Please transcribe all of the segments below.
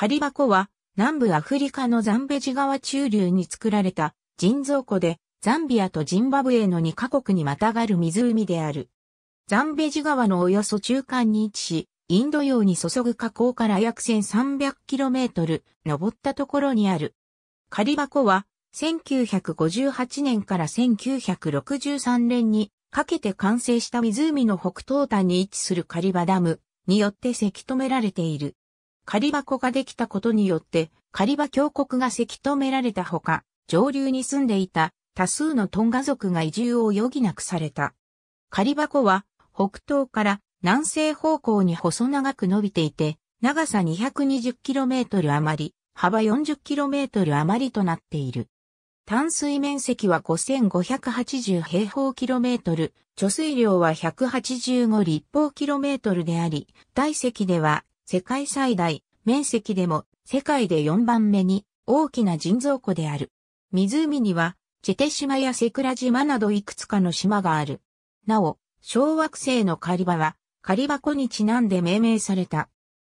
カリバ湖は南部アフリカのザンベジ川中流に作られた人造湖でザンビアとジンバブエの2カ国にまたがる湖である。ザンベジ川のおよそ中間に位置し、インド洋に注ぐ河口から約 1300km 登ったところにある。カリバ湖は1958年から1963年にかけて完成した湖の北東端に位置するカリバダムによってせき止められている。狩場湖ができたことによって、狩場峡谷がせき止められたほか、上流に住んでいた多数のトンガ族が移住を余儀なくされた。狩場湖は北東から南西方向に細長く伸びていて、長さ 220km 余り、幅 40km 余りとなっている。淡水面積は5580平方キロメートル、貯水量は185立方キロメートルであり、体積では世界最大、面積でも世界で4番目に大きな人造湖である。湖には、チェテ島やセクラ島などいくつかの島がある。なお、小惑星の狩場は、狩り箱湖にちなんで命名された。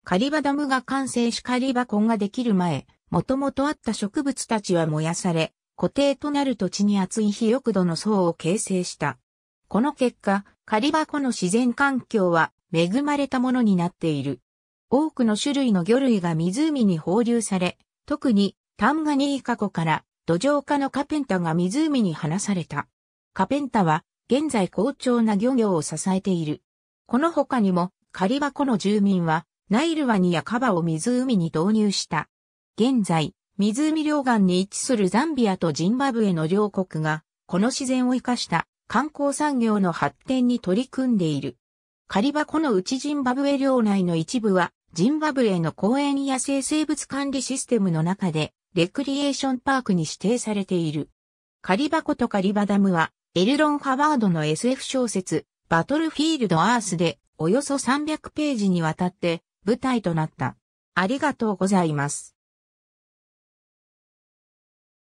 狩場ダムが完成し狩り箱湖ができる前、もともとあった植物たちは燃やされ、固定となる土地に厚い肥沃土の層を形成した。この結果、狩り箱湖の自然環境は恵まれたものになっている。多くの種類の魚類が湖に放流され、特にタンガニーカ湖から土壌化のカペンタが湖に放された。カペンタは現在好調な漁業を支えている。この他にもカリバ湖の住民はナイルワニやカバを湖に導入した。現在、湖両岸に位置するザンビアとジンバブエの両国が、この自然を生かした観光産業の発展に取り組んでいる。カリバ湖の内ジンバブエ領内の一部はジンバブエの公園野生生物管理システムの中で、レクリエーションパークに指定されている。カリバコとカリバダムは、エルロン・ハワードの SF 小説、バトルフィールド・アースで、およそ300ページにわたって、舞台となった。ありがとうございます。